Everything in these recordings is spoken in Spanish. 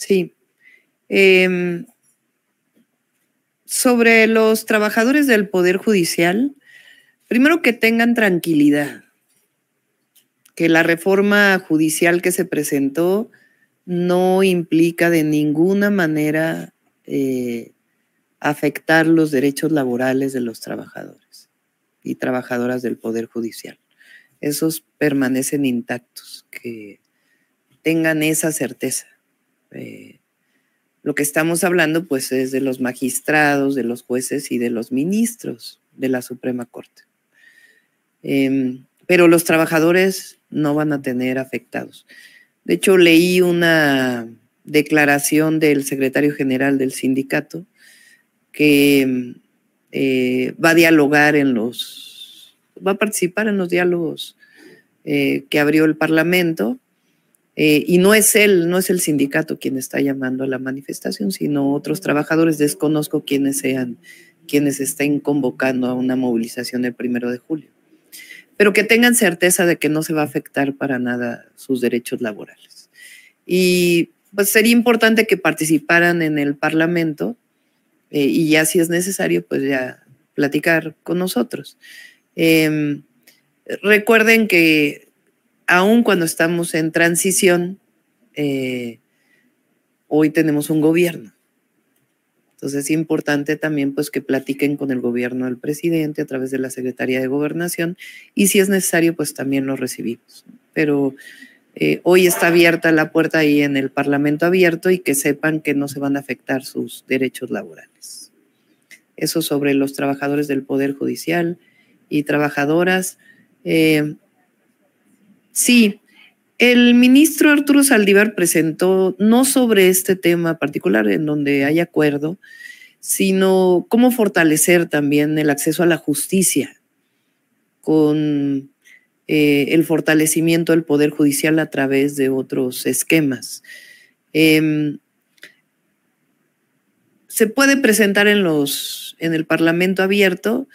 Sí. Em, sobre los trabajadores del Poder Judicial, primero que tengan tranquilidad, que la reforma judicial que se presentó no implica de ninguna manera eh, afectar los derechos laborales de los trabajadores y trabajadoras del Poder Judicial. Esos permanecen intactos, que tengan esa certeza. Eh, lo que estamos hablando pues es de los magistrados, de los jueces y de los ministros de la Suprema Corte. Em, pero los trabajadores no van a tener afectados. De hecho, leí una declaración del secretario general del sindicato que em, eh, va a dialogar en los, va a participar en los diálogos eh, que abrió el Parlamento eh, y no es él, no es el sindicato quien está llamando a la manifestación, sino otros trabajadores. Desconozco quiénes sean quienes estén convocando a una movilización el primero de julio. Pero que tengan certeza de que no se va a afectar para nada sus derechos laborales. Y pues sería importante que participaran en el Parlamento eh, y ya si es necesario, pues ya platicar con nosotros. Em, recuerden que Aún cuando estamos en transición, eh, hoy tenemos un gobierno. Entonces es importante también pues que platiquen con el gobierno del presidente a través de la Secretaría de Gobernación y si es necesario pues también lo recibimos. Pero eh, hoy está abierta la puerta ahí en el Parlamento abierto y que sepan que no se van a afectar sus derechos laborales. Eso sobre los trabajadores del Poder Judicial y trabajadoras. Eh, Sí, el ministro Arturo Saldívar presentó, no sobre este tema particular en donde hay acuerdo, sino cómo fortalecer también el acceso a la justicia con eh, el fortalecimiento del Poder Judicial a través de otros esquemas. Em, se puede presentar en, los, en el Parlamento abierto,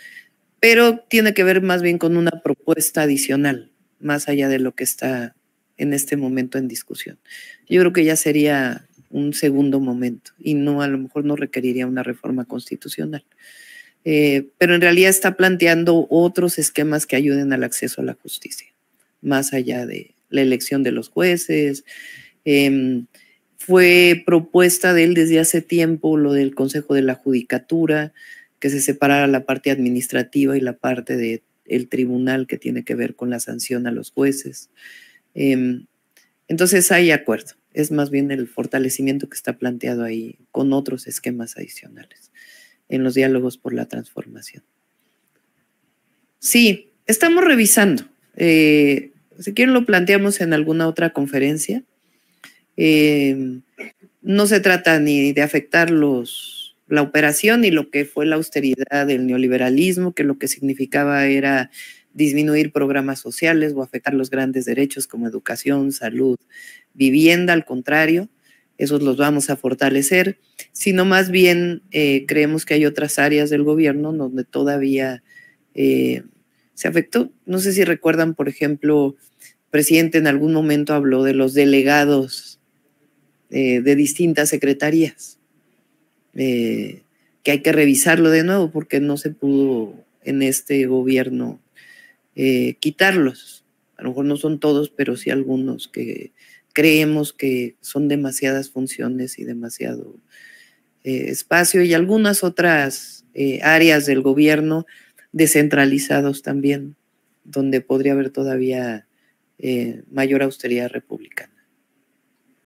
pero tiene que ver más bien con una propuesta adicional más allá de lo que está en este momento en discusión. Yo creo que ya sería un segundo momento y no a lo mejor no requeriría una reforma constitucional. Eh, pero en realidad está planteando otros esquemas que ayuden al acceso a la justicia, más allá de la elección de los jueces. Em, fue propuesta de él desde hace tiempo lo del Consejo de la Judicatura, que se separara la parte administrativa y la parte de el tribunal que tiene que ver con la sanción a los jueces. Em, entonces hay acuerdo, es más bien el fortalecimiento que está planteado ahí con otros esquemas adicionales en los diálogos por la transformación. Sí, estamos revisando. Eh, si quieren lo planteamos en alguna otra conferencia. Em, no se trata ni de afectar los la operación y lo que fue la austeridad del neoliberalismo, que lo que significaba era disminuir programas sociales o afectar los grandes derechos como educación, salud, vivienda, al contrario, esos los vamos a fortalecer, sino más bien eh, creemos que hay otras áreas del gobierno donde todavía eh, se afectó. No sé si recuerdan, por ejemplo, el presidente en algún momento habló de los delegados eh, de distintas secretarías que hay que revisarlo de nuevo porque no se pudo en este gobierno eh, quitarlos. A lo mejor no son todos, pero sí algunos que creemos que son demasiadas funciones y demasiado eh, espacio y algunas otras eh, áreas del gobierno descentralizados también, donde podría haber todavía mayor austeridad republicana.